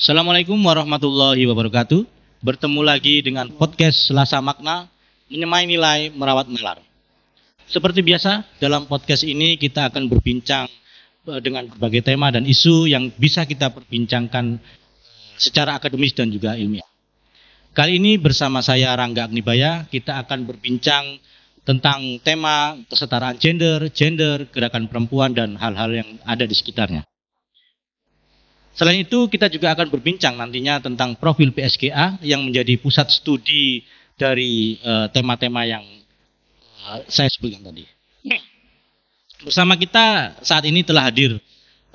Assalamualaikum warahmatullahi wabarakatuh. Bertemu lagi dengan podcast Selasa Makna, menyemai nilai merawat nalar. Seperti biasa, dalam podcast ini kita akan berbincang eh, dengan berbagai tema dan isu yang bisa kita perbincangkan eh, secara akademis dan juga ilmiah. Kali ini bersama saya Rangga Agnibaya, kita akan berbincang tentang tema kesetaraan gender, gender, gerakan perempuan dan hal-hal yang ada di sekitarnya. Selain itu, kita juga akan berbincang nantinya tentang profil PSGA yang menjadi pusat studi dari eh, tema-tema uh, yang uh, saya sebutkan tadi. Ya. Bersama kita saat ini telah hadir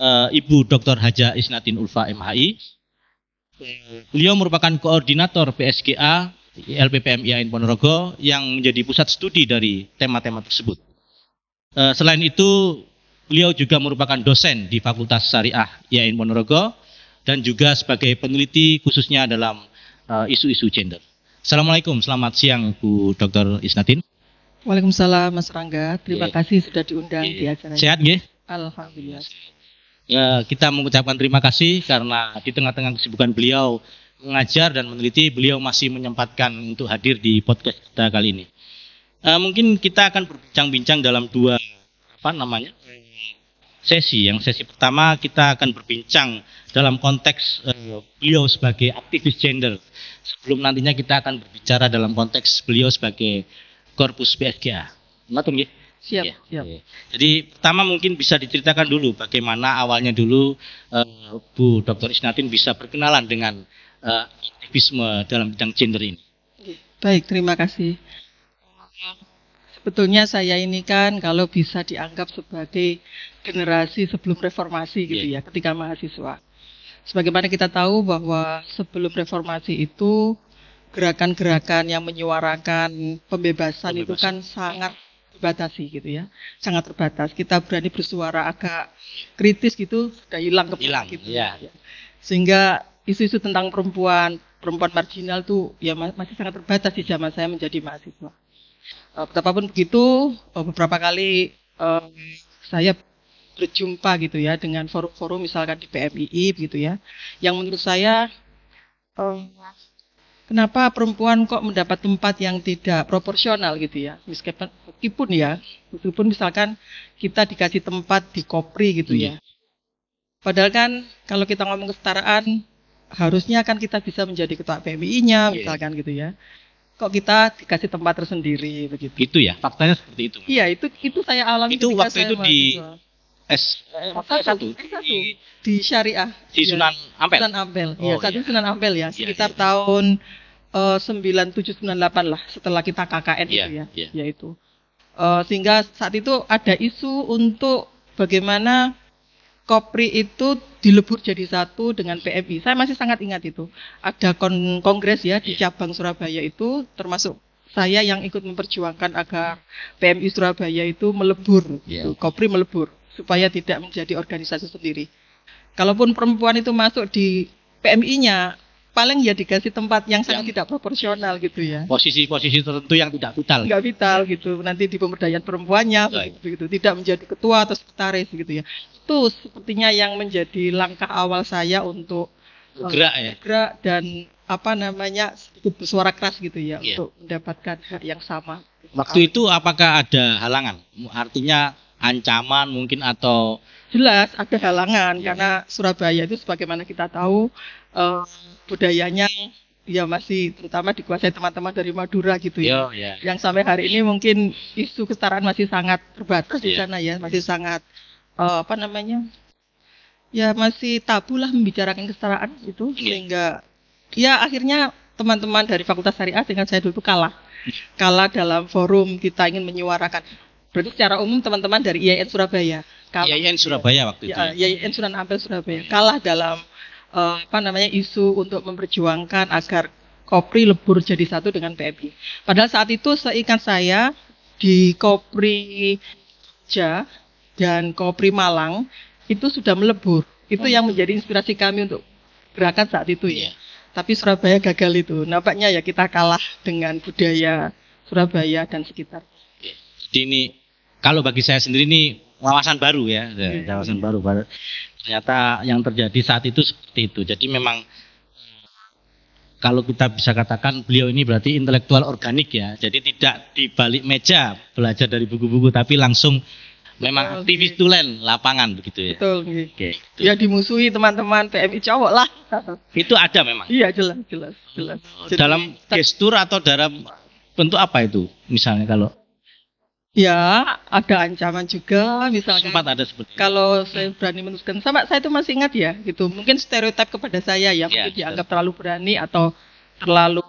uh, Ibu Dr. Haja Isnatin Ulfa MHI. Beliau merupakan koordinator PSGA LPPM IAIN Ponorogo yang menjadi pusat studi dari tema-tema tersebut. Uh, selain itu, Beliau juga merupakan dosen di Fakultas Syariah IAIN Ponorogo dan juga sebagai peneliti khususnya dalam eh, isu-isu uh, gender. Assalamualaikum, selamat siang Bu Dr. Isnatin. Waalaikumsalam Mas Rangga, terima yeah. kasih sudah diundang yeah. di iya. acara Sehat nggih? Alhamdulillah. Iya, ya, kita mengucapkan terima kasih karena di tengah-tengah kesibukan beliau mengajar dan meneliti, beliau masih menyempatkan untuk hadir di podcast kita kali ini. Uh, mungkin kita akan berbincang-bincang dalam dua apa namanya sesi. Yang sesi pertama kita akan berbincang dalam konteks uh, beliau sebagai aktivis gender. Sebelum nantinya kita akan berbicara dalam konteks beliau sebagai korpus PSGA. Matung ya? Siap, ya. siap. Jadi pertama mungkin bisa diceritakan dulu bagaimana awalnya dulu uh, Bu Dr. Isnatin bisa berkenalan dengan uh, aktivisme dalam bidang gender ini. Baik, terima kasih sebetulnya saya ini kan kalau bisa dianggap sebagai generasi sebelum reformasi gitu yeah. ya ketika mahasiswa. Sebagaimana kita tahu bahwa sebelum reformasi itu gerakan-gerakan yang menyuarakan pembebasan, pembebasan itu kan sangat dibatasi gitu ya, sangat terbatas. Kita berani bersuara agak kritis gitu sudah hilang ke hilang, gitu. Yeah. Ya. Sehingga isu-isu tentang perempuan, perempuan marginal tuh ya masih sangat terbatas di zaman saya menjadi mahasiswa. Uh, betapapun begitu, uh, beberapa kali uh, saya berjumpa gitu ya dengan forum-forum misalkan di PMII gitu ya, yang menurut saya uh, kenapa perempuan kok mendapat tempat yang tidak proporsional gitu ya meskipun meskipun ya meskipun misalkan kita dikasih tempat di kopri gitu hmm. ya iya. padahal kan kalau kita ngomong kesetaraan harusnya kan kita bisa menjadi ketua PMI-nya iya. misalkan yeah. gitu ya kok kita dikasih tempat tersendiri begitu. Itu ya, faktanya seperti itu. Iya, itu itu saya alami. Itu waktu saya itu di eh, S satu s di, di Syariah di ya. Sunan Ampel. Sunan Ampel. Iya, oh, ya, saat iya. Sunan Ampel ya, iya, sekitar iya, iya. tahun eh, sembilan delapan lah setelah kita KKN iya, itu ya. Iya. Yaitu. Uh, sehingga saat itu ada isu untuk bagaimana Kopri itu dilebur jadi satu dengan PMI. Saya masih sangat ingat itu. Ada kon kongres ya di iya. cabang Surabaya itu termasuk saya yang ikut memperjuangkan agar PMI Surabaya itu melebur, yeah. Gitu. Kopri melebur supaya tidak menjadi organisasi sendiri. Kalaupun perempuan itu masuk di PMI-nya, paling ya dikasih tempat yang sangat yang tidak proporsional gitu ya. Posisi-posisi tertentu yang tidak vital. Tidak vital gitu. Nanti di pemberdayaan perempuannya gitu, tidak menjadi ketua atau sekretaris gitu ya. Itu sepertinya yang menjadi langkah awal saya untuk eh, gerak ya. Gerak dan apa namanya suara keras gitu ya yeah. untuk mendapatkan hak yang sama. Waktu itu apakah ada halangan? Artinya ancaman mungkin atau jelas ada halangan ya. karena Surabaya itu sebagaimana kita tahu Eh, budayanya ya masih terutama dikuasai teman-teman dari Madura gitu ya. Yo, yeah. Yang sampai hari ini mungkin isu kesetaraan masih sangat terbatas yeah. di iya. sana ya, masih sangat uh, apa namanya? Ya masih tabu lah membicarakan kesetaraan itu yeah. sehingga ya akhirnya teman-teman dari Fakultas Syariah dengan saya dulu kalah. Iya. Kalah dalam forum kita ingin menyuarakan. Berarti secara umum teman-teman dari IAIN Surabaya kalah. IAIN Surabaya waktu itu. Ya, ya. IAIN Sunan Ampel Surabaya kalah dalam Eh, apa namanya isu untuk memperjuangkan agar Kopri lebur jadi satu dengan PMI. Padahal saat itu seingat saya di Kopri Ja dan Kopri Malang itu sudah melebur. Itu oh, yang menjadi inspirasi kami untuk gerakan saat itu ya. Iya. Tapi Surabaya gagal itu. Nampaknya ya kita kalah dengan budaya Surabaya dan sekitar. Jadi iya. ini kalau bagi saya sendiri ini wawasan baru ya, iya. wawasan baru ternyata yang terjadi saat itu seperti itu. Jadi memang eh, kalau kita bisa katakan beliau ini berarti intelektual organik ya. Jadi tidak di balik meja belajar dari buku-buku tapi langsung memang Betul, aktivis gitu. tulen lapangan begitu ya. Betul. Gitu. Oke. Gitu. Ya dimusuhi teman-teman PMI cowok lah. Itu ada memang. Iya jelas jelas jelas. dalam gestur atau dalam bentuk apa itu misalnya kalau Ya, ada ancaman juga misalkan. Sempat ada seperti itu. Kalau saya berani menuliskan sama saya itu masih ingat ya gitu. Mungkin stereotip kepada saya ya, ya mungkin dianggap terlalu berani atau terlalu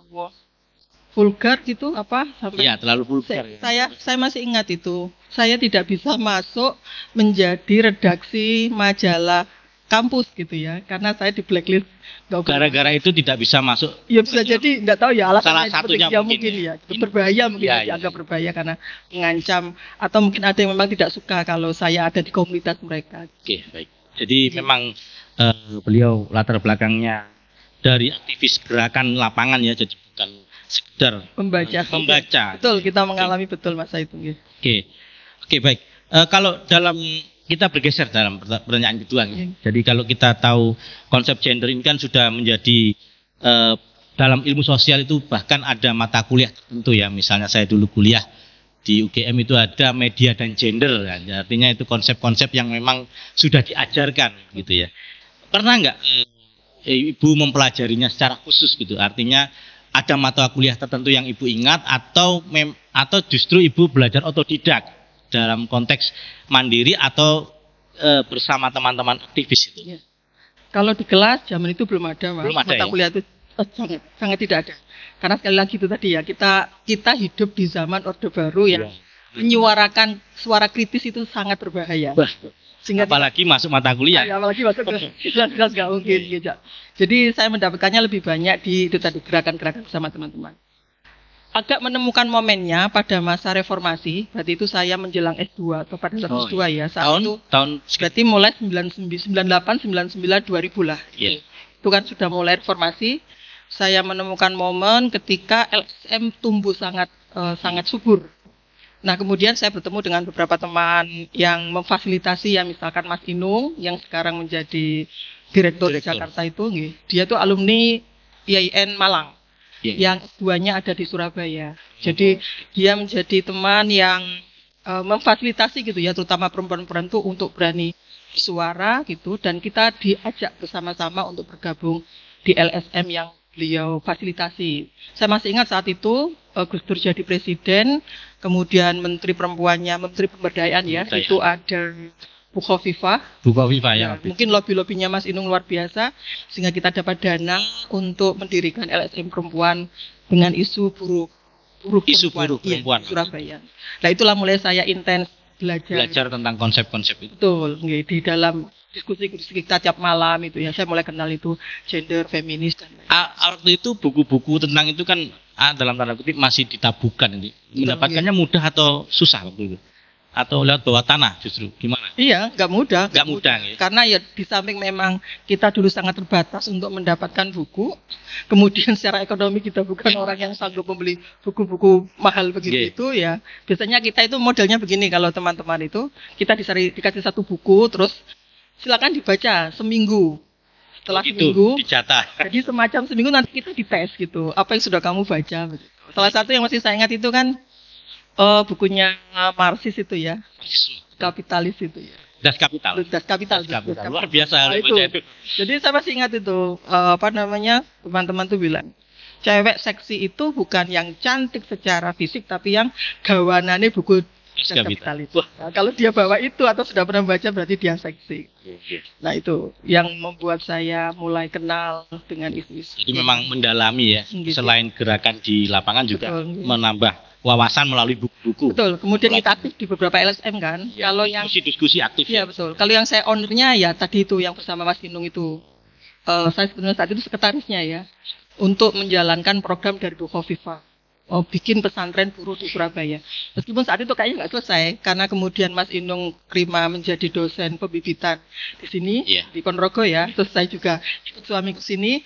vulgar gitu apa sampai Iya, terlalu vulgar. Saya, ya. saya saya masih ingat itu. Saya tidak bisa masuk menjadi redaksi majalah kampus gitu ya karena saya di blacklist gara-gara itu tidak bisa masuk ya bisa jadi nggak tahu ya alasan salah satunya ya mungkin ya, mungkin ya berbahaya mungkin iya, ya, iya, dianggap ya. berbahaya karena mengancam atau mungkin ada yang memang tidak suka kalau saya ada di komunitas mereka oke baik jadi ya. memang uh, beliau latar belakangnya dari aktivis gerakan lapangan ya jadi bukan sekedar membaca eh, membaca betul kita mengalami betul masa itu oke oke baik uh, kalau dalam kita bergeser dalam pertanyaan kedua. Ya. Iya. Jadi kalau kita tahu konsep gender ini kan sudah menjadi eh, dalam ilmu sosial itu bahkan ada mata kuliah tentu ya. Misalnya saya dulu kuliah di UGM itu ada media dan gender kan. Artinya itu konsep-konsep yang memang sudah diajarkan gitu ya. Pernah nggak eh, eh, ibu mempelajarinya secara khusus gitu? Artinya ada mata kuliah tertentu yang ibu ingat atau mem atau justru ibu belajar otodidak dalam konteks mandiri atau e, bersama teman-teman aktivis itu? Ya. Kalau di kelas zaman itu belum ada, Mas. Belum ada. Mata ya? kuliah itu oh, sangat sangat tidak ada. Karena sekali lagi itu tadi ya, kita kita hidup di zaman Orde Baru yang ya. menyuarakan suara kritis itu sangat berbahaya. Bah. Sehingga apalagi tidak, masuk mata kuliah. Ya, apalagi masuk kelas jelas mungkin. ya. Jadi saya mendapatkannya lebih banyak di itu tadi gerakan-gerakan bersama teman-teman agak menemukan momennya pada masa reformasi, berarti itu saya menjelang S2 atau pada saat oh, S2 iya. ya. Saat tahun, itu tahun berarti mulai 99, 98, 99, 2000 lah. Yeah. Itu kan sudah mulai reformasi. Saya menemukan momen ketika LSM tumbuh sangat uh, sangat subur. Nah, kemudian saya bertemu dengan beberapa teman yang memfasilitasi ya misalkan Mas Inung yang sekarang menjadi direktur, direktur. Jakarta itu, dia tuh alumni IAIN Malang yeah. Iya. yang duanya ada di Surabaya. Hmm. Jadi dia menjadi teman yang uh, memfasilitasi gitu ya, terutama perempuan-perempuan itu untuk berani suara gitu dan kita diajak bersama-sama untuk bergabung di LSM yang beliau fasilitasi. Saya masih ingat saat itu uh, Gus Dur jadi presiden, kemudian Menteri Perempuannya, Menteri Pemberdayaan ya, Menteri. itu ada Bukoviva. Bukoviva ya. ya mungkin lobby-lobbynya Mas Inung luar biasa sehingga kita dapat dana untuk mendirikan LSM perempuan dengan isu buruk buruk isu perempuan, buruk iya, perempuan Ya, Surabaya. Nah itulah mulai saya intens belajar belajar tentang konsep-konsep itu. Betul, ya, di dalam diskusi diskusi kita tiap malam itu ya saya mulai kenal itu gender feminis dan A, waktu itu buku-buku tentang itu kan ah dalam tanda kutip masih ditabukan ini. Mendapatkannya mudah atau susah waktu itu? atau lewat bawah tanah justru gimana? Iya, nggak mudah. Nggak mudah, mudah. Ya. Karena ya di samping memang kita dulu sangat terbatas untuk mendapatkan buku, kemudian secara ekonomi kita bukan orang yang sanggup membeli buku-buku mahal begitu itu ya. Biasanya kita itu modelnya begini kalau teman-teman itu kita disari, dikasih satu buku terus silakan dibaca seminggu setelah Begitu, seminggu dicatat. Jadi semacam seminggu nanti kita dites gitu, apa yang sudah kamu baca. Salah satu yang masih saya ingat itu kan Oh, bukunya Marxis itu ya. Kapitalis itu ya. Das Kapital. Das Kapital. Das Kapital. Das Kapital. Luar biasa nah, itu. itu. Jadi saya masih ingat itu uh, apa namanya teman-teman tuh bilang cewek seksi itu bukan yang cantik secara fisik tapi yang gawanannya buku Cash capital. kalau dia bawa itu atau sudah pernah baca berarti dia seksi. Yes. Iya, iya. Nah itu yang membuat saya mulai kenal dengan isu-isu. Jadi memang mendalami ya. Hmm, gitu. Selain gerakan di lapangan juga Betul. Gitu. menambah wawasan melalui buku-buku. Betul. Kemudian kita aktif di beberapa LSM kan. Ya, kalau yang diskusi-diskusi aktif. Iya ya. betul. Kalau yang saya ownernya ya tadi itu yang bersama Mas Ginung itu. Uh, saya sebenarnya saat itu sekretarisnya ya untuk menjalankan program dari Bu oh, bikin pesantren purut di Surabaya. Meskipun saat itu kayaknya nggak selesai karena kemudian Mas Inung Krima menjadi dosen pembibitan di sini yeah. di Ponorogo ya. selesai juga ikut suamiku sini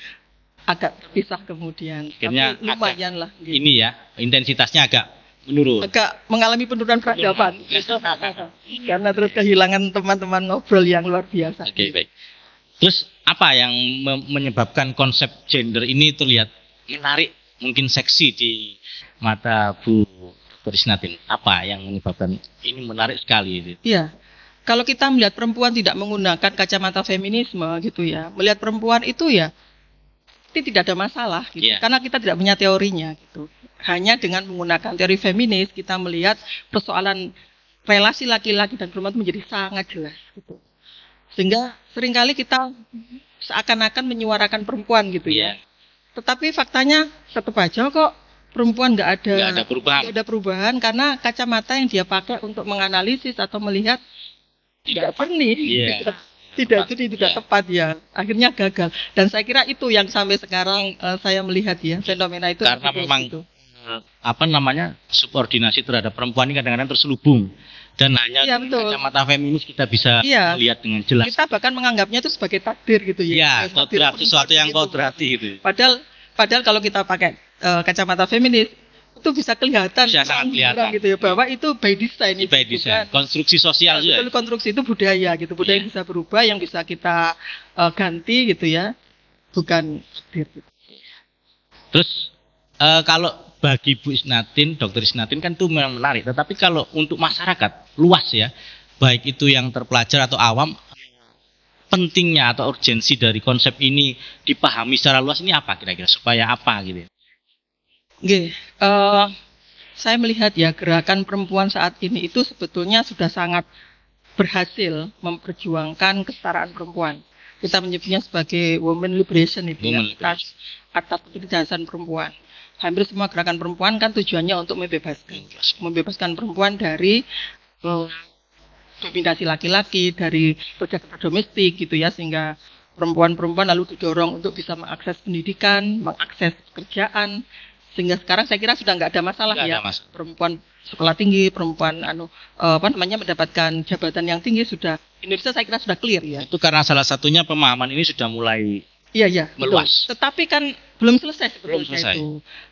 agak terpisah kemudian. Akhirnya Tapi lumayan lah. Gitu. Ini ya intensitasnya agak menurun. Agak mengalami penurunan peradaban iya. karena terus kehilangan teman-teman ngobrol yang luar biasa. Oke okay, gitu. baik. Terus apa yang menyebabkan konsep gender ini terlihat menarik mungkin seksi di mata Bu Krisnatin. Apa yang menyebabkan ini menarik sekali? Iya, kalau kita melihat perempuan tidak menggunakan kacamata feminisme gitu ya, melihat perempuan itu ya itu tidak ada masalah gitu, yeah. karena kita tidak punya teorinya gitu. Hanya dengan menggunakan teori feminis kita melihat persoalan relasi laki-laki dan perempuan menjadi sangat jelas gitu. Sehingga seringkali kita seakan-akan menyuarakan perempuan gitu yeah. ya. Iya. Tetapi faktanya tetap aja kok perempuan nggak ada gak ada perubahan. Gak ada perubahan karena kacamata yang dia pakai untuk menganalisis atau melihat tidak perni iya. tidak jadi tidak yeah. Iya. tepat ya akhirnya gagal dan saya kira itu yang sampai sekarang uh, saya melihat ya fenomena itu karena memang itu. Eh, apa namanya subordinasi terhadap perempuan ini kadang-kadang terselubung dan hanya iya, kacamata feminis kita bisa iya. lihat dengan jelas. Kita bahkan menganggapnya itu sebagai takdir gitu ya. Iya, gitu ya, kodrat sesuatu yang kodrati gitu. Padahal padahal kalau kita pakai uh, kacamata feminis itu bisa kelihatan bisa sangat kelihatan gitu ya bahwa itu by design itu by design bukan, konstruksi sosial ya, juga konstruksi itu budaya gitu budaya yeah. bisa berubah yang bisa kita uh, ganti gitu ya bukan takdir gitu. terus uh, kalau bagi Bu Isnatin, Dokter Isnatin kan itu memang menarik. Tetapi kalau untuk masyarakat luas ya, baik itu yang terpelajar atau awam, pentingnya atau urgensi dari konsep ini dipahami secara luas ini apa kira-kira supaya apa gitu? Ya? Oke, uh, saya melihat ya gerakan perempuan saat ini itu sebetulnya sudah sangat berhasil memperjuangkan kesetaraan perempuan. Kita menyebutnya sebagai women liberation itu ya, atas, atas perempuan hampir semua gerakan perempuan kan tujuannya untuk membebaskan membebaskan perempuan dari eh, dominasi laki-laki dari pekerja domestik gitu ya sehingga perempuan-perempuan lalu didorong untuk bisa mengakses pendidikan mengakses pekerjaan sehingga sekarang saya kira sudah nggak ada masalah nggak ya ada masalah. perempuan sekolah tinggi perempuan anu eh, apa namanya mendapatkan jabatan yang tinggi sudah Indonesia saya kira sudah clear ya itu karena salah satunya pemahaman ini sudah mulai iya iya meluas tetapi kan belum selesai sebetulnya belum selesai. itu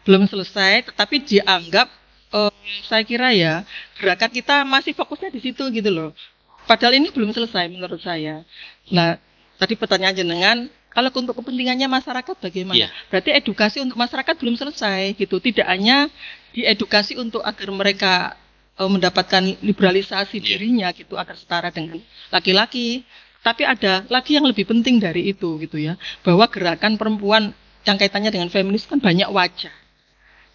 belum selesai tetapi dianggap uh, saya kira ya gerakan kita masih fokusnya di situ gitu loh padahal ini belum selesai menurut saya nah tadi pertanyaan jenengan kalau untuk kepentingannya masyarakat bagaimana yeah. berarti edukasi untuk masyarakat belum selesai gitu tidak hanya diedukasi untuk agar mereka uh, mendapatkan liberalisasi yeah. dirinya gitu agar setara dengan laki-laki tapi ada lagi yang lebih penting dari itu gitu ya bahwa gerakan perempuan yang kaitannya dengan feminis kan banyak wajah.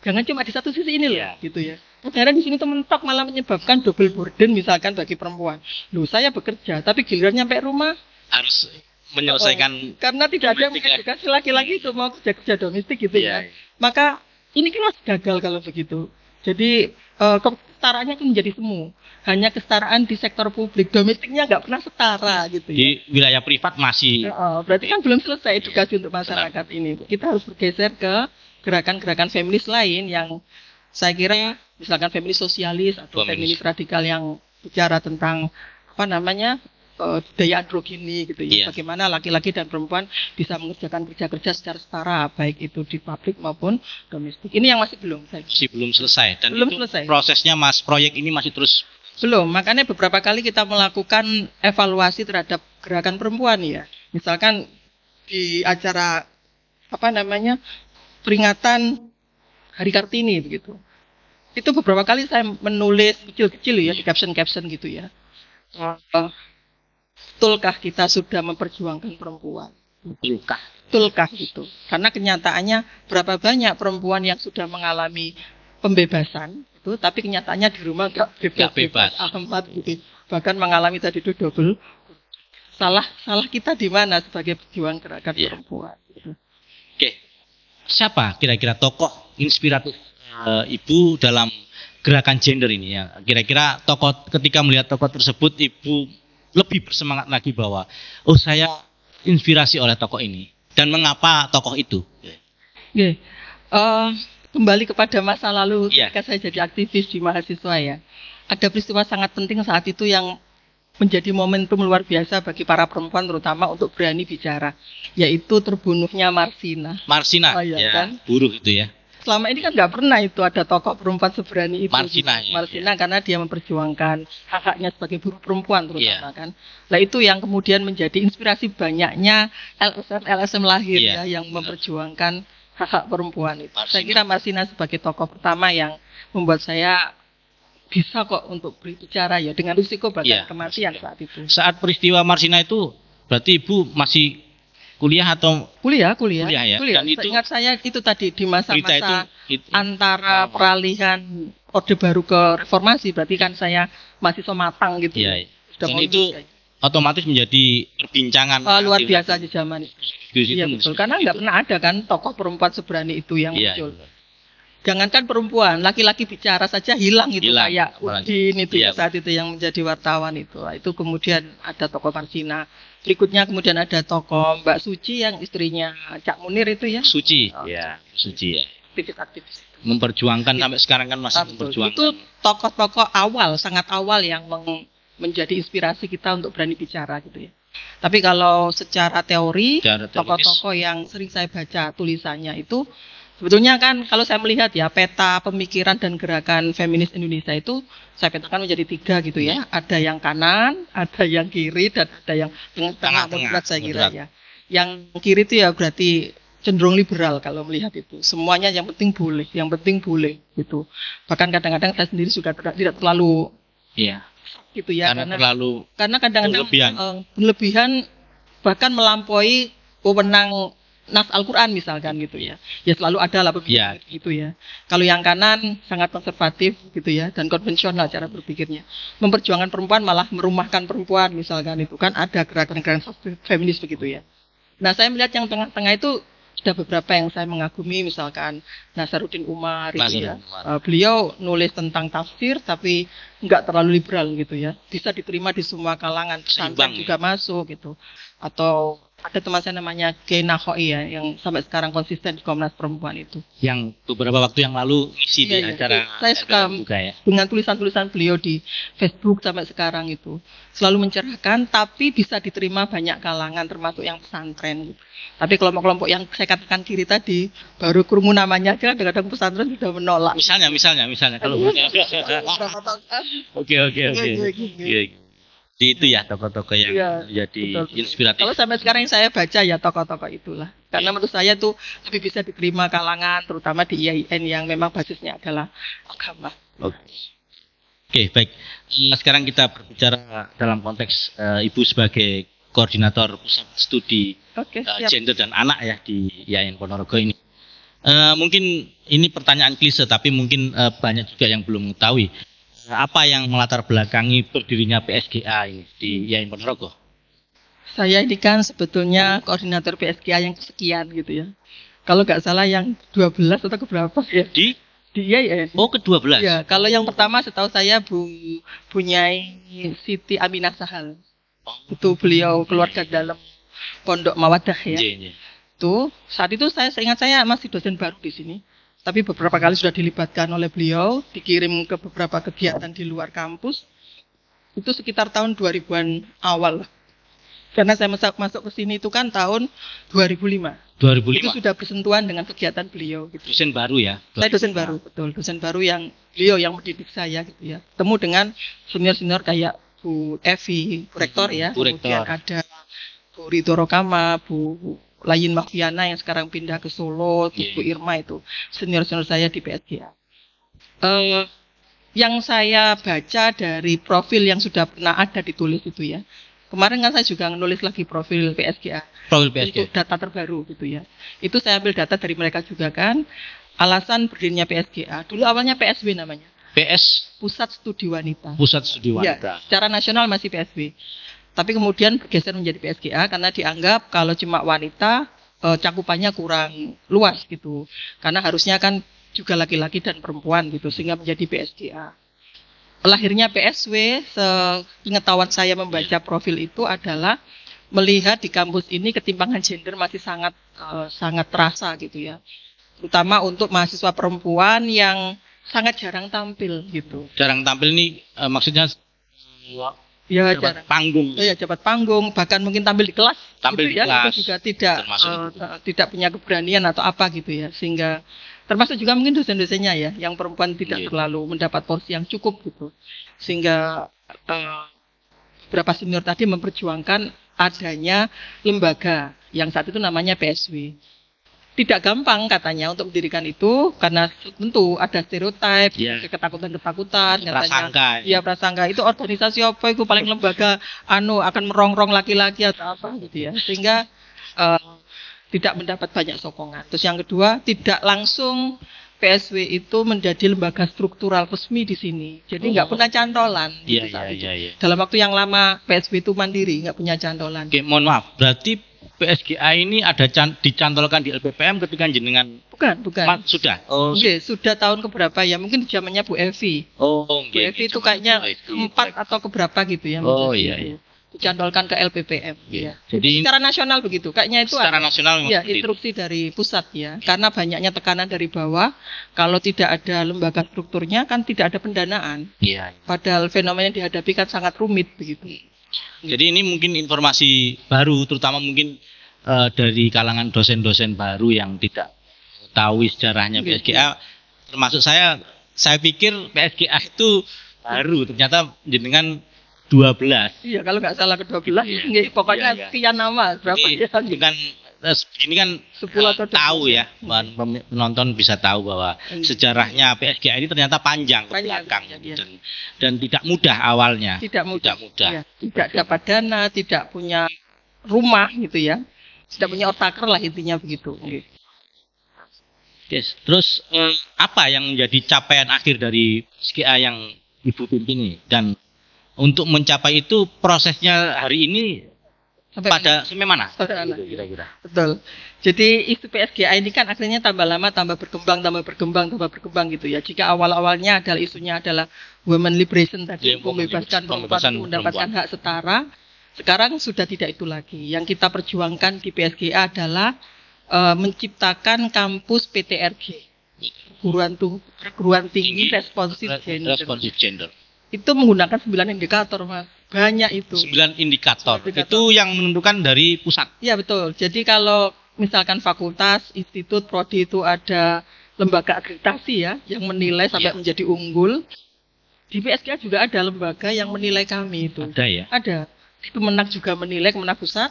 Jangan cuma di satu sisi ini loh, yeah. gitu ya. Karena di sini teman tok malah menyebabkan double burden misalkan bagi perempuan. Lu saya bekerja tapi giliran nyampe rumah harus menyelesaikan oh, karena tidak ada yang ya. mengedukasi laki-laki itu mau kerja-kerja domestik gitu yeah. ya. Iya, iya. Maka ini kan masih gagal kalau begitu. Jadi uh, kesetaraannya itu menjadi semu. Hanya kesetaraan di sektor publik, domestiknya nggak pernah setara iya. gitu. Ya. Di wilayah privat masih. Oh, berarti kan belum selesai edukasi untuk masyarakat Benar. ini. Kita harus bergeser ke gerakan-gerakan feminis lain yang saya kira misalkan feminis sosialis atau feminis radikal yang bicara tentang apa namanya Eh, daya androgini gitu ya. Yeah. Bagaimana laki-laki dan perempuan bisa mengerjakan kerja-kerja secara setara baik itu di pabrik maupun domestik. Ini yang masih belum saya. Masih belum selesai dan belum itu selesai. prosesnya Mas proyek ini masih terus belum, makanya beberapa kali kita melakukan evaluasi terhadap gerakan perempuan ya. Misalkan di acara apa namanya? peringatan Hari Kartini begitu. Itu beberapa kali saya menulis kecil-kecil ya di caption-caption gitu ya betulkah kita sudah memperjuangkan perempuan? Betulkah? Betulkah itu? Karena kenyataannya berapa banyak perempuan yang sudah mengalami pembebasan itu, tapi kenyataannya di rumah gak bebas, gak bebas. bebas gitu. Bahkan mengalami tadi itu double. Salah salah kita di mana sebagai pejuang gerakan yeah. perempuan? Gitu. Oke, okay. siapa kira-kira tokoh inspiratif uh, ibu dalam gerakan gender ini ya? Kira-kira tokoh ketika melihat tokoh tersebut ibu lebih bersemangat lagi bahwa oh saya inspirasi oleh tokoh ini dan mengapa tokoh itu. okay. Uh, eh, kembali kepada masa lalu yeah. ketika saya jadi aktivis di mahasiswa ya. Ada peristiwa sangat penting saat itu yang menjadi momentum luar biasa bagi para perempuan terutama untuk berani bicara, yaitu terbunuhnya Marsina. Marsina, oh, ya, ya kan? buruh itu ya selama ini kan nggak pernah itu ada tokoh perempuan seberani itu Marsina, gitu. Marsina ya. Iya. karena dia memperjuangkan hak-haknya sebagai buruh perempuan terutama yeah. kan nah itu yang kemudian menjadi inspirasi banyaknya LSM LSM lahir ya, ya yang memperjuangkan hak-hak perempuan itu Marsina. saya kira Marsina sebagai tokoh pertama yang membuat saya bisa kok untuk berbicara ya dengan risiko bahkan yeah, kematian saat itu saat peristiwa Marsina itu berarti ibu masih kuliah atau kuliah kuliah kuliah ya kuliah. Dan itu ingat saya itu tadi di masa-masa itu, antara oh. peralihan orde baru ke reformasi berarti kan saya masih somatang gitu iya, iya. Sudah dan itu kayak. otomatis menjadi perbincangan uh, luar biasa di zaman itu iya, betul. karena gitu. nggak pernah ada kan tokoh perempuan seberani itu yang iya, muncul iya. Jangankan perempuan, laki-laki bicara saja hilang itu hilang, kayak Udin itu ya iya. ya saat itu yang menjadi wartawan itu. Itu kemudian ada tokoh Marsina Berikutnya kemudian ada tokoh Mbak Suci yang istrinya Cak Munir itu ya. Suci, oh, ya, Suci ya. Aktivis-aktivis. Memperjuangkan sampai sekarang kan masih memperjuangkan. Itu tokoh-tokoh awal, sangat awal yang meng menjadi inspirasi kita untuk berani bicara gitu ya. Tapi kalau secara teori, tokoh-tokoh yang sering saya baca tulisannya itu Sebetulnya kan kalau saya melihat ya peta pemikiran dan gerakan feminis Indonesia itu saya petakan menjadi tiga gitu ya. Hmm. Ada yang kanan, ada yang kiri, dan ada yang tengah-tengah moderat saya kira ya. Yang kiri itu ya berarti cenderung liberal kalau melihat itu. Semuanya yang penting boleh, yang penting boleh gitu. Bahkan kadang-kadang saya sendiri juga tidak terlalu Iya. Gitu ya karena, karena terlalu karena kadang-kadang berlebihan. Eh, berlebihan bahkan melampaui wewenang nas Al-Quran misalkan gitu ya. Ya selalu ada lah pemikiran ya. gitu ya. Kalau yang kanan sangat konservatif gitu ya dan konvensional cara berpikirnya. Memperjuangkan perempuan malah merumahkan perempuan misalkan itu kan ada gerakan-gerakan feminis begitu ya. Nah saya melihat yang tengah-tengah itu ada beberapa yang saya mengagumi misalkan Nasaruddin Umar gitu ya. Uh, beliau nulis tentang tafsir tapi nggak terlalu liberal gitu ya. Bisa diterima di semua kalangan, pesantren juga ya. masuk gitu. Atau ada teman saya namanya Kena Hoi ya yang sampai sekarang konsisten di Komnas Perempuan itu. Yang beberapa waktu yang lalu ngisi iya, di iya. acara saya suka buka ya. dengan tulisan-tulisan beliau di Facebook sampai sekarang itu selalu mencerahkan tapi bisa diterima banyak kalangan termasuk yang pesantren. Gitu. Tapi kelompok-kelompok yang saya katakan kiri tadi baru kurungu namanya aja kadang-kadang pesantren sudah menolak. Misalnya, misalnya, misalnya kalau Oke, oke, oke. Iya, iya di itu ya tokoh-tokoh yang ya, jadi betul. inspiratif. Kalau sampai sekarang yang saya baca ya tokoh-tokoh itulah. Karena menurut saya tuh lebih bisa diterima kalangan terutama di IAIN yang memang basisnya adalah agama. Oke. Okay. Oke, baik. Eh, sekarang kita berbicara dalam konteks uh, Ibu sebagai koordinator pusat studi okay, uh, eh, gender dan anak ya di IAIN Ponorogo ini. Uh, mungkin ini pertanyaan klise tapi mungkin uh, banyak juga yang belum mengetahui apa yang melatar belakangi berdirinya PSGA di Yain Ponorogo? Saya ini kan sebetulnya koordinator PSGA yang kesekian gitu ya. Kalau nggak salah yang 12 atau keberapa ya? Di? Di IAIN. Ya. Oh ke-12? Ya, kalau yang pertama setahu saya Bu Bunyai Siti Aminah Sahal. Oh. Itu beliau keluarga dalam Pondok Mawadah ya. Iya, iya. Itu saat itu saya seingat saya masih dosen baru di sini tapi beberapa kali sudah dilibatkan oleh beliau, dikirim ke beberapa kegiatan di luar kampus. Itu sekitar tahun 2000-an awal. Karena saya masuk, masuk ke sini itu kan tahun 2005. 2005. Itu sudah bersentuhan dengan kegiatan beliau gitu. Dosen baru ya. 2005. Saya dosen baru, betul. Dosen baru yang beliau yang mendidik saya gitu ya. Temu dengan senior-senior kayak Bu Evi, Bu Rektor ya. Bu Rektor. Kemudian ada Bu Rito Kama, Bu Layin Mafiana yang sekarang pindah ke Solo, Tuku iya, yeah. Irma itu senior-senior saya di PSGA. Uh, eh, yang saya baca dari profil yang sudah pernah ada ditulis itu ya. Kemarin kan saya juga nulis lagi profil PSGA. Profil PSGA. Itu data terbaru gitu ya. Itu saya ambil data dari mereka juga kan. Alasan berdirinya PSGA. Dulu awalnya PSB namanya. PS Pusat Studi Wanita. Pusat Studi iya, Wanita. Ya, secara nasional masih PSB. Tapi kemudian bergeser menjadi PSGA karena dianggap kalau cuma wanita e, cakupannya kurang luas gitu. Karena harusnya kan juga laki-laki dan perempuan gitu sehingga menjadi PSGA. Lahirnya PSW, pengetahuan saya membaca iya. profil itu adalah melihat di kampus ini ketimpangan gender masih sangat e, sangat terasa gitu ya. Terutama untuk mahasiswa perempuan yang sangat jarang tampil gitu. Jarang tampil ini e, maksudnya iya ya cepat cara, panggung ya cepat panggung bahkan mungkin tampil di kelas gitu tampil gitu di ya, kelas juga tidak uh, tidak punya keberanian atau apa gitu ya sehingga termasuk juga mungkin dosen-dosennya ya yang perempuan tidak yeah. terlalu mendapat porsi yang cukup gitu sehingga uh, beberapa senior tadi memperjuangkan adanya lembaga yang saat itu namanya PSW tidak gampang katanya untuk mendirikan itu karena tentu ada stereotip, iya. yeah. ketakutan-ketakutan, prasangka. Katanya, ya. ya prasangka itu organisasi apa itu paling lembaga anu akan merongrong laki-laki atau apa gitu ya. Sehingga uh, tidak mendapat banyak sokongan. Terus yang kedua, tidak langsung PSW itu menjadi lembaga struktural resmi di sini. Jadi nggak oh. pernah cantolan. Iya, gitu, iya, iya, iya. Dalam waktu yang lama PSW itu mandiri, nggak punya cantolan. okay, mohon maaf. Berarti PSGA ini ada can, dicantolkan di LPPM ketika jenengan bukan bukan Mat, sudah oh okay, sudah tahun keberapa ya mungkin zamannya Bu Evi oh okay, oh, Bu Evi itu kayaknya empat atau keberapa gitu ya oh iya, iya dicantolkan ke LPPM okay. Iya. ya. Jadi secara nasional begitu. Kayaknya itu secara ada, nasional ya instruksi itu. dari pusat ya. Karena banyaknya tekanan dari bawah, kalau tidak ada lembaga strukturnya kan tidak ada pendanaan. Iya. Yeah. Padahal fenomena yang dihadapi kan sangat rumit begitu. Jadi ini mungkin informasi baru, terutama mungkin uh, dari kalangan dosen-dosen baru yang tidak tahu sejarahnya PSGA. Termasuk saya, saya pikir PSGA itu baru, ternyata dua 12. Iya, kalau nggak salah ke 12. ini. Iya. pokoknya iya, iya. sekian nama berapa Jadi, ya. Bukan ini kan tahu ya hmm. penonton bisa tahu bahwa iya. sejarahnya PSGA ini ternyata panjang, panjang belakang ya. dan, dan tidak mudah awalnya. Tidak mudah. Tidak mudah. Ya, tidak dapat dana, tidak punya rumah gitu ya. Tidak punya iya. otaker lah intinya begitu. Yes. Terus eh, apa yang menjadi capaian akhir dari PSGA yang Ibu pimpin ini dan untuk mencapai itu prosesnya hari ini sampai pada mana? sampai mana? Gitu, kira-kira. Betul. Jadi isu PSGA ini kan akhirnya tambah lama tambah berkembang, tambah berkembang, tambah berkembang gitu ya. Jika awal-awalnya adalah isunya adalah women liberation tadi, yeah, iya, membebaskan perempuan mendapatkan hak setara, sekarang sudah tidak itu lagi. Yang kita perjuangkan di PSGA adalah uh, menciptakan kampus PTRG. Perguruan, tuh, perguruan tinggi responsif gender. gender. Itu menggunakan sembilan indikator, Mas banyak itu. Sembilan indikator. 9 indikator. Itu yang menentukan dari pusat. Iya betul. Jadi kalau misalkan fakultas, institut, prodi itu ada lembaga akreditasi ya yang menilai sampai ya. menjadi unggul. Di PSK juga ada lembaga yang menilai kami itu. Ada ya? Ada. Di Kemenak juga menilai Kemenak Pusat.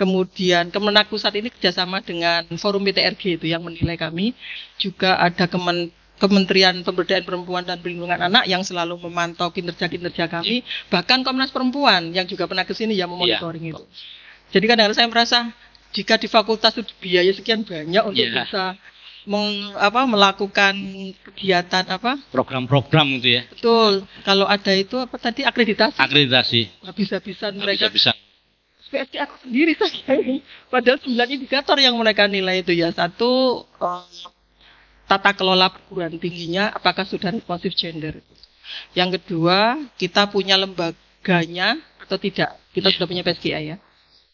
Kemudian Kemenak Pusat ini kerjasama dengan Forum PTRG itu yang menilai kami. Juga ada Kemen Kementerian Pemberdayaan Perempuan dan Perlindungan Anak yang selalu memantau kinerja-kinerja kami, bahkan Komnas Perempuan yang juga pernah ke sini yang iya, memonitoring ya. itu. Jadi kadang-kadang saya merasa jika di fakultas itu biaya sekian banyak untuk yeah. bisa meng, apa, melakukan kegiatan apa? Program-program itu ya. Betul. Kalau ada itu apa tadi akreditasi? Akreditasi. Bisa-bisa mereka. Bisa-bisa. PSD aku sendiri saja Padahal sembilan indikator yang mereka nilai itu ya satu eh, tata kelola perguruan tingginya apakah sudah responsif gender. Yang kedua, kita punya lembaganya atau tidak? Kita sudah punya PSGA ya.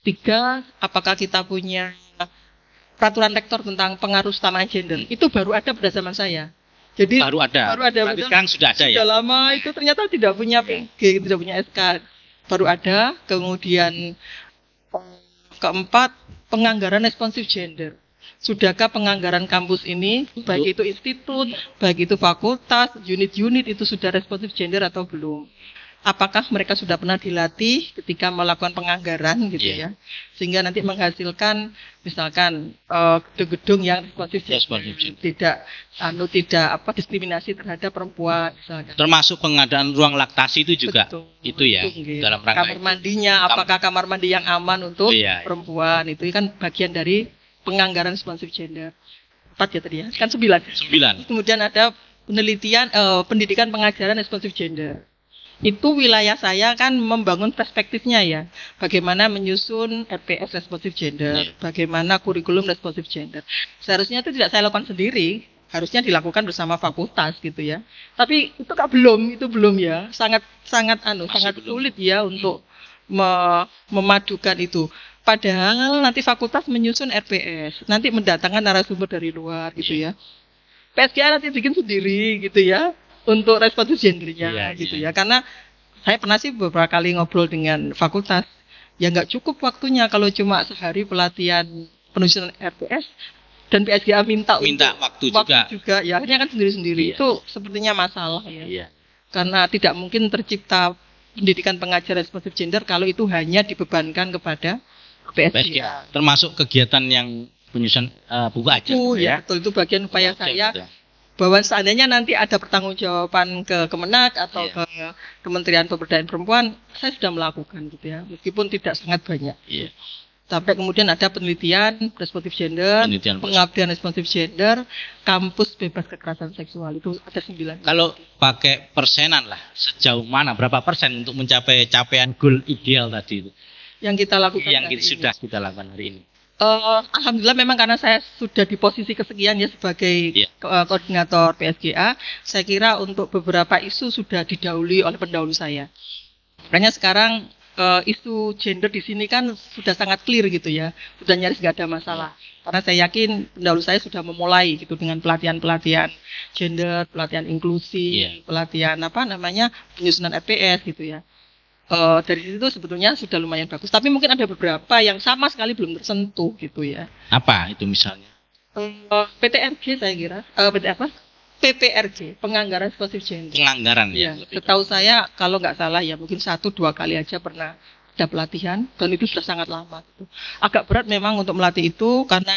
Tiga, apakah kita punya peraturan rektor tentang pengaruh utamaan gender? Hmm. Itu baru ada pada zaman saya. Jadi baru ada. Baru ada. Tapi sekarang sudah ada sudah ya. Sudah lama itu ternyata tidak punya iya. PG, tidak punya SK. Baru ada. Kemudian eh, keempat, penganggaran responsif gender. Sudahkah penganggaran kampus ini, baik itu institut, baik itu fakultas, unit-unit itu sudah responsif gender atau belum? Apakah mereka sudah pernah dilatih ketika melakukan penganggaran gitu yeah. ya, sehingga nanti menghasilkan misalkan eh, gedung-gedung uh, yang responsif, responsif tidak anu tidak apa diskriminasi terhadap perempuan misalkan. termasuk pengadaan ruang laktasi itu juga Betul, itu ya gitu. dalam rangka kamar mandinya apakah kamar mandi yang aman untuk yeah. perempuan itu kan bagian dari penganggaran responsif gender. Empat ya tadi ya, kan sembilan. Sembilan. Kemudian ada penelitian uh, pendidikan pengajaran responsif gender. Itu wilayah saya kan membangun perspektifnya ya. Bagaimana menyusun RPS responsif gender, iya. bagaimana kurikulum responsif gender. Seharusnya itu tidak saya lakukan sendiri, harusnya dilakukan bersama fakultas gitu ya. Tapi itu kan belum, itu belum ya. Sangat sangat anu, sangat sulit ya untuk hmm. me memadukan itu. Padahal nanti fakultas menyusun RPS, nanti mendatangkan narasumber dari luar gitu iya. ya. PSGA nanti bikin sendiri gitu ya untuk responsif gendernya yeah, gitu yeah. ya. Karena saya pernah sih beberapa kali ngobrol dengan fakultas ya nggak cukup waktunya kalau cuma sehari pelatihan penyusunan RPS dan PSGA minta minta waktu, waktu juga. juga ya akhirnya kan sendiri-sendiri yeah. itu sepertinya masalah ya. Yeah. Karena tidak mungkin tercipta pendidikan pengajar responsif gender kalau itu hanya dibebankan kepada PSG Termasuk kegiatan yang penyusun uh, eh, buku Oh Uh, ya, ya, betul itu bagian upaya Buku saya betul. bahwa seandainya nanti ada pertanggungjawaban ke Kemenak atau yeah. ke Kementerian Pemberdayaan Perempuan, saya sudah melakukan gitu ya, meskipun tidak sangat banyak. Yeah. Tapi kemudian ada penelitian responsif gender, penelitian pengabdian responsif gender, kampus bebas kekerasan seksual itu ada sembilan. Kalau pakai persenan lah, sejauh mana berapa persen untuk mencapai capaian goal ideal tadi itu? yang kita lakukan yang kita, sudah kita lakukan hari ini uh, alhamdulillah memang karena saya sudah di posisi kesekian ya sebagai yeah. Iya. Eh, koordinator PSGA saya kira untuk beberapa isu sudah didahului oleh pendahulu saya makanya sekarang uh, isu gender di sini kan sudah sangat clear gitu ya, sudah nyaris nggak ada masalah. Karena saya yakin pendahulu saya sudah memulai gitu dengan pelatihan-pelatihan gender, pelatihan inklusi, yeah. pelatihan apa namanya penyusunan RPS gitu ya uh, dari situ sebetulnya sudah lumayan bagus. Tapi mungkin ada beberapa yang sama sekali belum tersentuh gitu ya. Apa itu misalnya? Uh, eh, PTRG saya kira. Uh, eh, PT apa? PPRG, penganggaran eksklusif gender. Penganggaran ya. ya setahu saya kalau nggak salah ya mungkin satu dua kali aja pernah ada pelatihan dan itu sudah sangat lama. Gitu. Agak berat memang untuk melatih itu karena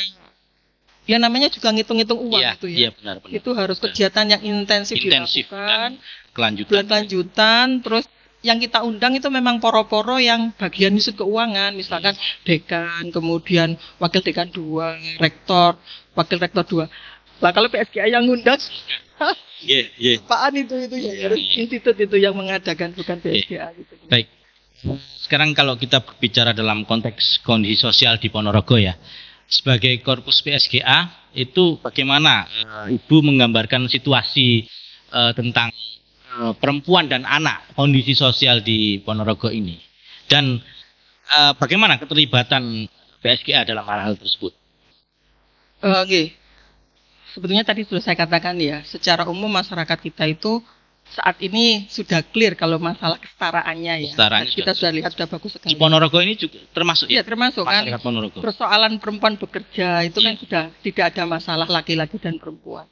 ya namanya juga ngitung-ngitung uang ya, gitu ya. Iya benar, benar. Itu harus kegiatan yang intensif, intensif dilakukan, kelanjutan. kelanjutan, terus yang kita undang itu memang poro-poro yang bagian isu keuangan, misalkan iya. dekan, kemudian wakil dekan dua, rektor, wakil rektor dua. Lah kalau PSKI yang ngundang, yeah, iya. yeah. apaan itu itu ya? Yeah, yeah. Institut itu yang mengadakan bukan iya. PSKI. Yeah. Gitu. Baik. Sekarang kalau kita berbicara dalam konteks kondisi sosial di Ponorogo ya, sebagai korpus PSGA itu bagaimana uh, Ibu menggambarkan situasi uh, tentang Eh, perempuan dan anak kondisi sosial di Ponorogo ini dan uh, bagaimana keterlibatan PSGA dalam hal-hal tersebut? Uh, eh, okay. Sebetulnya tadi sudah saya katakan ya, secara umum masyarakat kita itu saat ini sudah clear kalau masalah kesetaraannya ya. Kesetaraan kita sudah, sudah lihat sudah bagus sekali. Di Ponorogo ini juga termasuk ya. Iya, termasuk kan. Ponorogo. Persoalan perempuan bekerja itu yeah. kan iya. sudah tidak ada masalah laki-laki dan perempuan.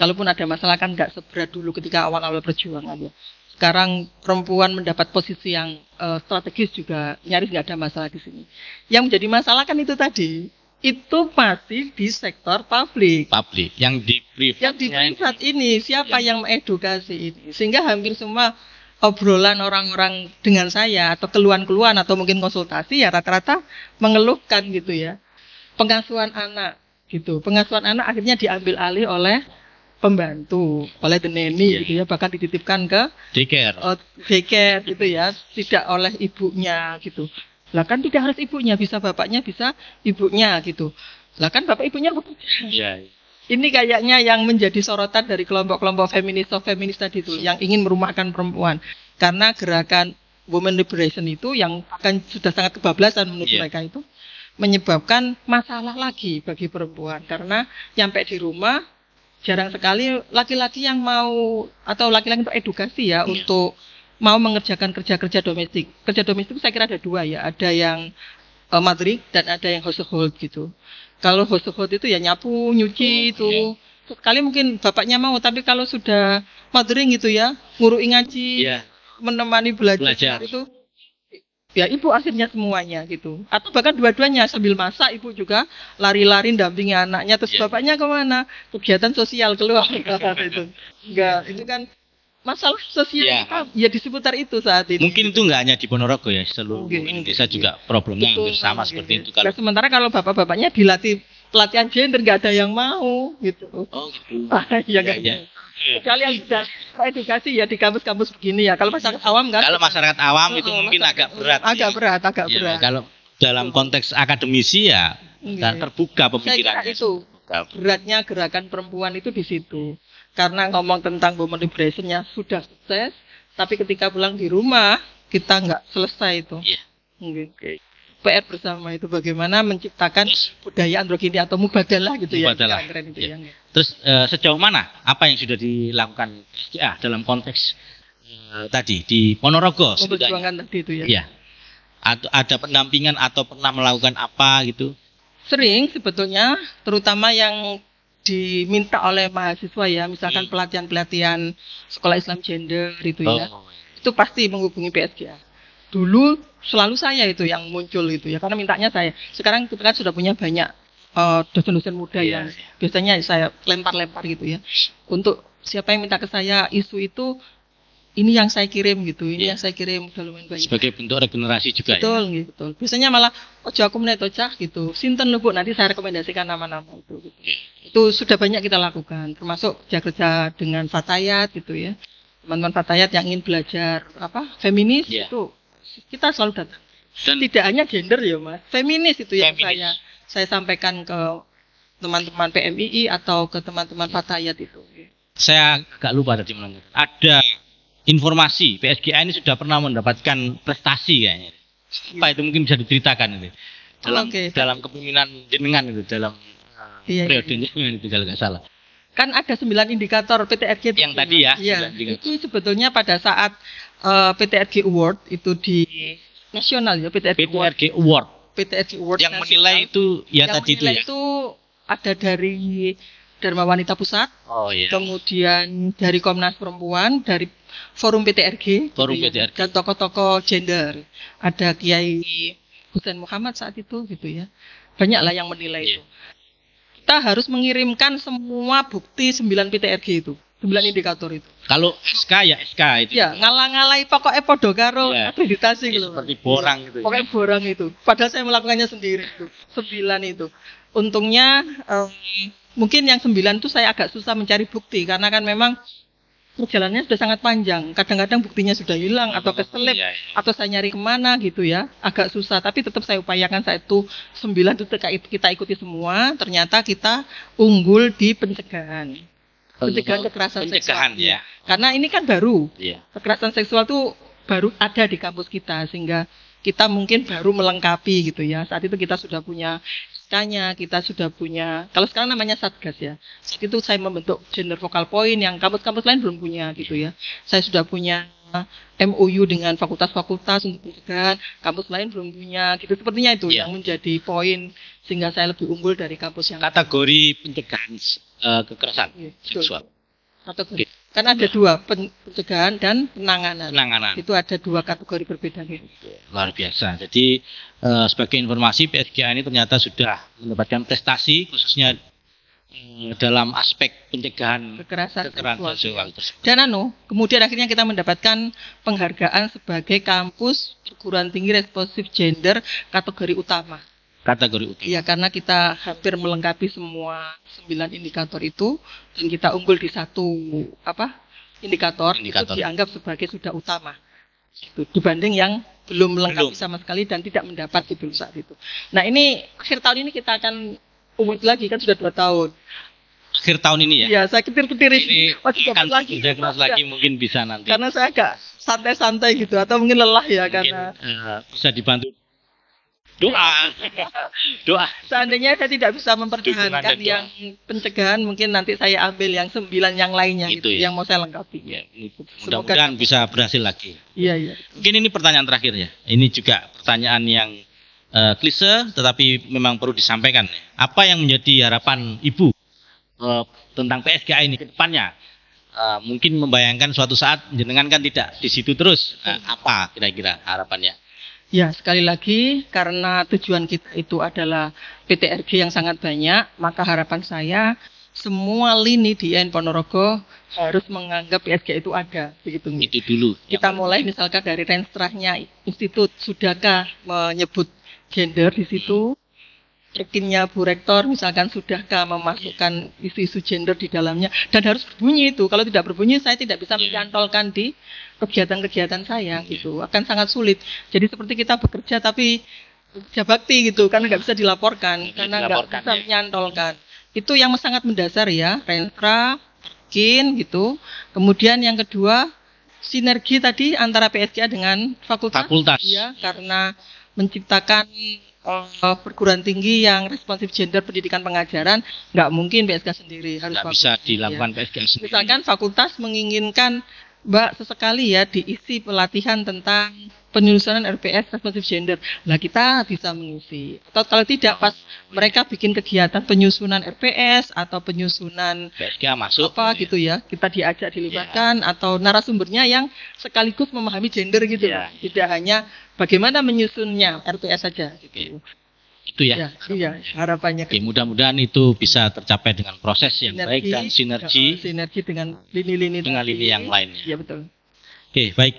Kalaupun ada masalah kan nggak seberat dulu ketika awal-awal perjuangan ya. Sekarang perempuan mendapat posisi yang uh, strategis juga nyaris nggak ada masalah di sini. Yang menjadi masalah kan itu tadi itu pasti di sektor publik. Publik yang di privat. Yang di privat ini, ini siapa yang, yang mengedukasi ini? Sehingga hampir semua obrolan orang-orang dengan saya atau keluhan-keluhan atau mungkin konsultasi ya rata-rata mengeluhkan gitu ya pengasuhan anak gitu pengasuhan anak akhirnya diambil alih oleh pembantu oleh the nanny yeah. gitu ya iya. bahkan dititipkan ke daycare oh, daycare gitu ya tidak oleh ibunya gitu lah kan tidak harus ibunya bisa bapaknya bisa ibunya gitu lah kan bapak ibunya yeah. Iya, iya. ini kayaknya yang menjadi sorotan dari kelompok-kelompok feminis atau feminis tadi itu yang ingin merumahkan perempuan karena gerakan women liberation itu yang akan sudah sangat kebablasan menurut yeah. mereka itu menyebabkan masalah lagi bagi perempuan karena nyampe di rumah jarang sekali laki-laki yang mau atau laki-laki untuk edukasi ya iya. untuk mau mengerjakan kerja-kerja domestik. Kerja domestik saya kira ada dua ya, ada yang uh, e, matrik dan ada yang household gitu. Kalau household itu ya nyapu, nyuci oh, itu. Okay. Sekali mungkin bapaknya mau, tapi kalau sudah matrik gitu ya, ngurui ngaji, yeah. menemani belajar, belajar. itu ya ibu akhirnya semuanya gitu atau bahkan dua-duanya sambil masak ibu juga lari-lari dampingi anaknya terus yeah. Iya. bapaknya kemana kegiatan sosial keluar iya. itu enggak itu kan masalah sosial yeah. kita ya di seputar itu saat ini mungkin itu enggak hanya di Ponorogo ya seluruh okay. Indonesia juga problemnya itu, hampir sama okay. seperti itu ya, kalau nah, sementara kalau bapak-bapaknya dilatih pelatihan gender nggak ada yang mau gitu oh gitu ah, ya, ya, ya. Eh, kecuali yang sudah edukasi ya di kampus-kampus begini ya. Kalau masyarakat awam kan? Kalau masyarakat awam itu mungkin agak berat. Agak berat, agak iya, berat. Kalau dalam konteks akademisi ya dan iya. terbuka pemikirannya. itu beratnya gerakan perempuan itu di situ. Karena ngomong tentang women liberation-nya sudah sukses, tapi ketika pulang di rumah kita nggak selesai itu. Iya. Okay. PR bersama itu bagaimana menciptakan budaya androgini atau mubadalah gitu mubadalah. ya. Mubadalah. Gitu ya. Yang... Terus uh, sejauh mana apa yang sudah dilakukan ya, dalam konteks uh, tadi di Ponorogo? Memperjuangkan tadi itu ya. ya. Atau ada pendampingan atau pernah melakukan apa gitu? Sering sebetulnya, terutama yang diminta oleh mahasiswa ya, misalkan hmm. pelatihan-pelatihan sekolah Islam gender itu ya. oh. ya. Itu pasti menghubungi PSG dulu selalu saya itu yang muncul itu ya karena mintanya saya sekarang kita sudah punya banyak dosen eh, dosen-dosen muda yeah. yang iya. biasanya saya lempar-lempar gitu ya untuk siapa yang minta ke saya isu itu ini yang saya kirim gitu ini yeah. yang saya kirim udah lumayan banyak sebagai bentuk regenerasi juga ya. betul ya? betul biasanya malah ojo aku menaik cah gitu sinten lu bu nanti saya rekomendasikan nama-nama itu gitu. yeah. itu sudah banyak kita lakukan termasuk kerja-kerja dengan Fatayat gitu ya teman-teman Fatayat yang ingin belajar apa feminis yeah. itu kita selalu datang. Dan tidak hanya gender ya mas, feminis itu yang feminis. saya saya sampaikan ke teman-teman PMII atau ke teman-teman Fatayat itu. Saya agak lupa tadi menonton. Ada informasi PSGA ini sudah pernah mendapatkan prestasi kayaknya. Apa itu mungkin bisa diceritakan ini dalam okay. dalam kepemimpinan jenengan itu dalam eh, iya, iya, periode iya. itu kalau nggak salah kan ada sembilan indikator PTRG yang tadi ya, Iya. itu sebetulnya pada saat uh, eh, PTRG Award itu di nasional ya PTRG, Award. Award. PTRG Award yang nasional. menilai itu ya yang tadi itu ya. itu ada dari Dharma Wanita Pusat. Oh iya. Kemudian dari Komnas Perempuan, dari Forum PTRG, Forum gitu, ya, PTRG. dan tokoh-tokoh gender. Ada Kiai Hussein Muhammad saat itu gitu ya. Banyaklah yang menilai yeah. itu. Kita harus mengirimkan semua bukti 9 PTRG itu sembilan indikator itu. Kalau SK ya SK itu. Ya, ngalang ngalahi pokoknya podo karo yeah. akreditasi gitu. Seperti borang gitu. Ya. Pokoknya ya. borang itu. Padahal saya melakukannya sendiri itu. Sembilan itu. Untungnya um, mungkin yang sembilan itu saya agak susah mencari bukti karena kan memang perjalanannya sudah sangat panjang. Kadang-kadang buktinya sudah hilang atau iya, keselip ya, ya. atau saya nyari kemana gitu ya. Agak susah, tapi tetap saya upayakan saat itu sembilan itu kita ikuti semua. Ternyata kita unggul di pencegahan. Oh, iya. pencegahan kekerasan pencegahan, seksual. Ya. Karena ini kan baru. Ya. Kekerasan seksual itu baru ada di kampus kita sehingga kita mungkin baru melengkapi gitu ya. Saat itu kita sudah punya tanya kita sudah punya. Kalau sekarang namanya Satgas ya. Saat itu saya membentuk gender vokal point yang kampus-kampus lain belum punya gitu ya. Saya sudah punya MOU dengan fakultas-fakultas untuk pencegahan, kampus lain belum punya gitu. Sepertinya itu yeah. yang menjadi poin sehingga saya lebih unggul dari kampus yang kategori pencegahan Eh, kekerasan ya, seksual. Kategori. kan ada dua pencegahan dan penanganan. Penanganan. Itu ada dua kategori berbeda. Luar biasa. Jadi uh, sebagai informasi PSGA ini ternyata sudah mendapatkan prestasi khususnya mm, dalam aspek pencegahan kekerasan, kekerasan seksual. seksual. Dan anu, kemudian akhirnya kita mendapatkan penghargaan sebagai kampus perguruan tinggi responsif gender kategori utama kategori utama. Iya, karena kita hampir melengkapi semua sembilan indikator itu dan kita unggul di satu apa indikator, indikator. itu dianggap sebagai sudah utama. Gitu, dibanding yang belum melengkapi belum. sama sekali dan tidak mendapat belum saat itu. Nah ini akhir tahun ini kita akan umut lagi kan sudah dua tahun. Akhir tahun ini ya? Iya, saya ketir-ketir ini. Masih oh, akan lagi. Diagnos lagi mungkin bisa nanti. Karena saya agak santai-santai gitu atau mungkin lelah ya mungkin, karena. Uh, bisa dibantu doa doa seandainya saya tidak bisa mempertahankan yang pencegahan mungkin nanti saya ambil yang sembilan yang lainnya itu gitu, ya. yang mau saya lengkapi ya, mudah-mudahan bisa berhasil lagi iya iya mungkin ini pertanyaan terakhir ya ini juga pertanyaan yang uh, klise tetapi memang perlu disampaikan apa yang menjadi harapan ibu uh, tentang PSGA ini ke depannya uh, mungkin membayangkan suatu saat jenengan kan tidak di situ terus nah, iya. apa kira-kira harapannya Ya, sekali lagi karena tujuan kita itu adalah PTRG yang sangat banyak, maka harapan saya semua lini di IAIN Ponorogo harus menganggap PSG itu ada begitu. Itu dulu. Kita mulai misalkan dari renstrahnya institut sudahkah menyebut gender di situ. Hmm Rekinnya Bu Rektor misalkan sudahkah memasukkan isu-isu gender di dalamnya dan harus berbunyi itu kalau tidak berbunyi saya tidak bisa iya. mencantolkan di kegiatan-kegiatan saya iya. gitu akan sangat sulit jadi seperti kita bekerja tapi jabakti gitu kan nggak bisa dilaporkan iya, karena nggak bisa menyantolkan itu yang sangat mendasar ya Renfra rekin gitu kemudian yang kedua sinergi tadi antara PSK dengan fakultas, fakultas. ya karena menciptakan uh, perguruan tinggi yang responsif gender pendidikan pengajaran nggak mungkin PSK sendiri harus nggak bisa dilakukan ya. PSK sendiri. Misalkan fakultas menginginkan Mbak sesekali ya diisi pelatihan tentang penyusunan RPS responsif gender. Lah kita bisa mengisi. Atau kalau tidak pas mereka bikin kegiatan penyusunan RPS atau penyusunan PSK masuk apa iya. gitu ya. Kita diajak dilibatkan ya. atau narasumbernya yang sekaligus memahami gender gitu. Ya. Tidak hanya bagaimana menyusunnya RPS saja gitu itu ya, ya harapannya. iya harapannya Oke, mudah-mudahan itu bisa tercapai dengan proses yang sinergi, baik dan sinergi oh, sinergi dengan lini-lini dengan lini yang lainnya ya betul oke baik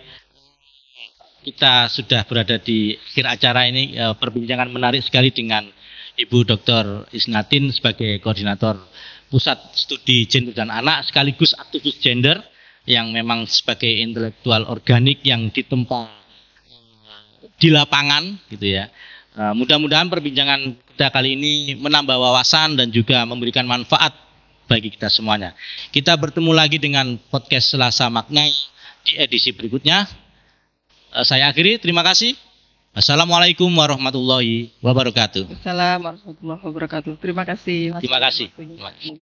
kita sudah berada di akhir acara ini e, perbincangan menarik sekali dengan Ibu Dr. Isnatin sebagai koordinator Pusat Studi Gender dan Anak sekaligus aktivis gender yang memang sebagai intelektual organik yang ditempa e, di lapangan gitu ya Nah, mudah-mudahan perbincangan kita kali ini menambah wawasan dan juga memberikan manfaat bagi kita semuanya. Kita bertemu lagi dengan podcast Selasa Maknai di edisi berikutnya. Eh, saya akhiri, terima kasih. Assalamualaikum warahmatullahi wabarakatuh. Assalamualaikum warahmatullahi wabarakatuh. Terima kasih. terima kasih.